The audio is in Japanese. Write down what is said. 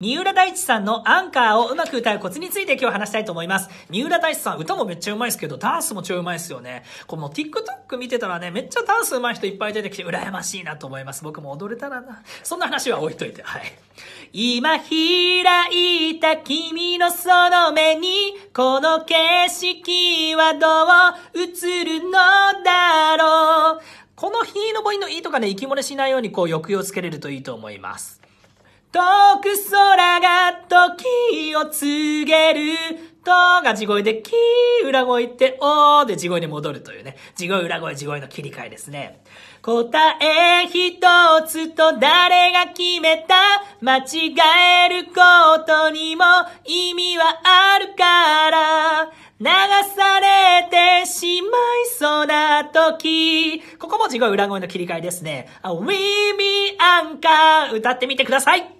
三浦大知さんのアンカーをうまく歌うコツについて今日話したいと思います。三浦大知さん、歌もめっちゃうまいですけど、ダンスも超うまいですよね。この TikTok 見てたらね、めっちゃダンスうまい人いっぱい出てきて、羨ましいなと思います。僕も踊れたらな。そんな話は置いといて、はい。今開いた君のその目に、この景色はどう映るのだろう。この日のインのいいとかね、息漏れしないようにこう抑揚つけれるといいと思います。遠くいを告げるとが地声で、き、裏声って、おーで地声に戻るというね。地声、裏声、地声の切り替えですね。答え一つと誰が決めた間違えることにも意味はあるから流されてしまいそうな時ここも地声裏声の切り替えですね。We be a n c h o 歌ってみてください